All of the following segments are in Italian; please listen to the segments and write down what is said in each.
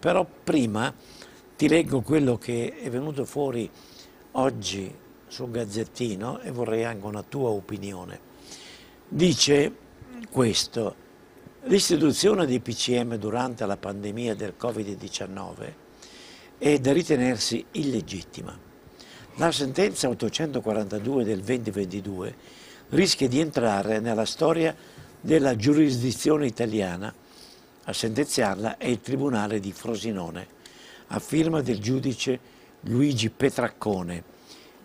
Però prima ti leggo quello che è venuto fuori oggi sul Gazzettino e vorrei anche una tua opinione. Dice questo, l'istituzione di PCM durante la pandemia del Covid-19 è da ritenersi illegittima. La sentenza 842 del 2022 rischia di entrare nella storia della giurisdizione italiana a sentenziarla è il Tribunale di Frosinone, a firma del giudice Luigi Petraccone.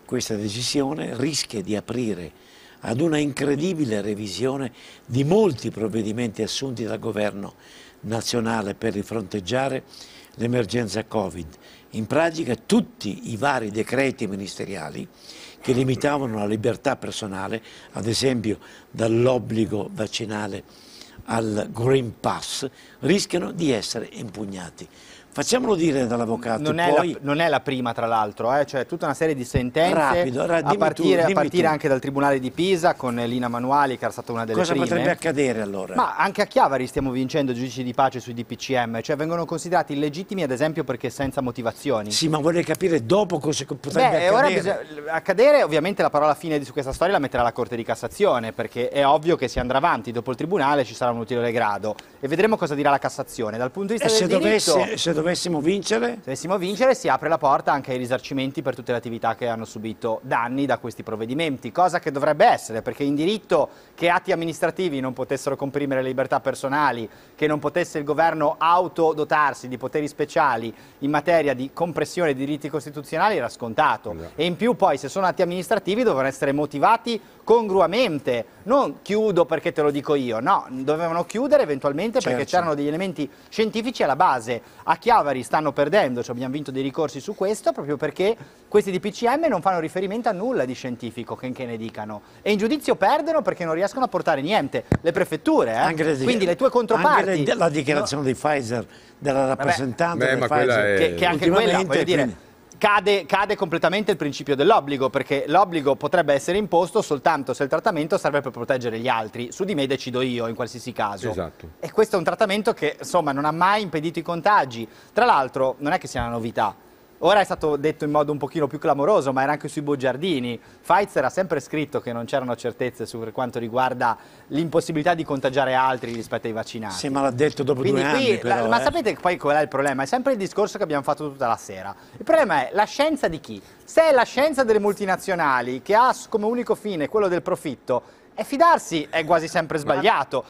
Questa decisione rischia di aprire ad una incredibile revisione di molti provvedimenti assunti dal governo nazionale per rifronteggiare l'emergenza Covid. In pratica tutti i vari decreti ministeriali che limitavano la libertà personale, ad esempio dall'obbligo vaccinale al Green Pass rischiano di essere impugnati. Facciamolo dire dall'avvocato. Non, non, è la prima, tra l'altro, eh? cioè tutta una serie di sentenze Rapido, ra, a partire, tu, a partire anche dal Tribunale di Pisa con Lina Manuali, che era stata una delle Cosa prime. Cosa potrebbe accadere allora? Ma anche a Chiavari stiamo vincendo giudici di pace sui DPCM, cioè vengono considerati illegittimi ad esempio perché senza motivazioni. Sì, ma vorrei capire dopo cosa potrebbe Beh, accadere. Bisogna, accadere, ovviamente la parola fine su questa storia la metterà la Corte di Cassazione, perché è ovvio che si andrà avanti, dopo il Tribunale ci sarà un ulteriore grado e vedremo cosa dirà la Cassazione. Dal punto di vista e eh, del se diritto... Dovesse, se dovesse dovessimo vincere? Se dovessimo vincere si apre la porta anche ai risarcimenti per tutte le attività che hanno subito danni da questi provvedimenti, cosa che dovrebbe essere, perché in diritto che atti amministrativi non potessero comprimere le libertà personali, che non potesse il governo autodotarsi di poteri speciali in materia di compressione dei diritti costituzionali era scontato. No. Esatto. E in più poi se sono atti amministrativi dovevano essere motivati congruamente, non chiudo perché te lo dico io, no, dovevano chiudere eventualmente certo. perché c'erano degli elementi scientifici alla base. A Chiavari stanno perdendo, cioè abbiamo vinto dei ricorsi su questo, proprio perché questi DPCM non fanno riferimento a nulla di scientifico, che, che ne dicano. E in giudizio perdono perché non riescono a portare niente. Le prefetture, eh? le, quindi le tue controparti. Anche la dichiarazione no. di Pfizer, della rappresentante beh, di Pfizer, che, che anche quella, voglio dire... Quindi Cade, cade, completamente il principio dell'obbligo, perché l'obbligo potrebbe essere imposto soltanto se il trattamento serve per proteggere gli altri. Su di me decido io in qualsiasi caso. Esatto. E questo è un trattamento che insomma non ha mai impedito i contagi. Tra l'altro non è che sia una novità. Ora è stato detto in modo un pochino più clamoroso, ma era anche sui bugiardini. Pfizer ha sempre scritto che non c'erano certezze su quanto riguarda l'impossibilità di contagiare altri rispetto ai vaccinati. Sì, ma l'ha detto dopo Quindi due qui, anni però, la, Ma eh. sapete poi qual è il problema? È sempre il discorso che abbiamo fatto tutta la sera. Il problema è la scienza di chi? Se è la scienza delle multinazionali, che ha come unico fine quello del profitto, è fidarsi è quasi sempre sbagliato.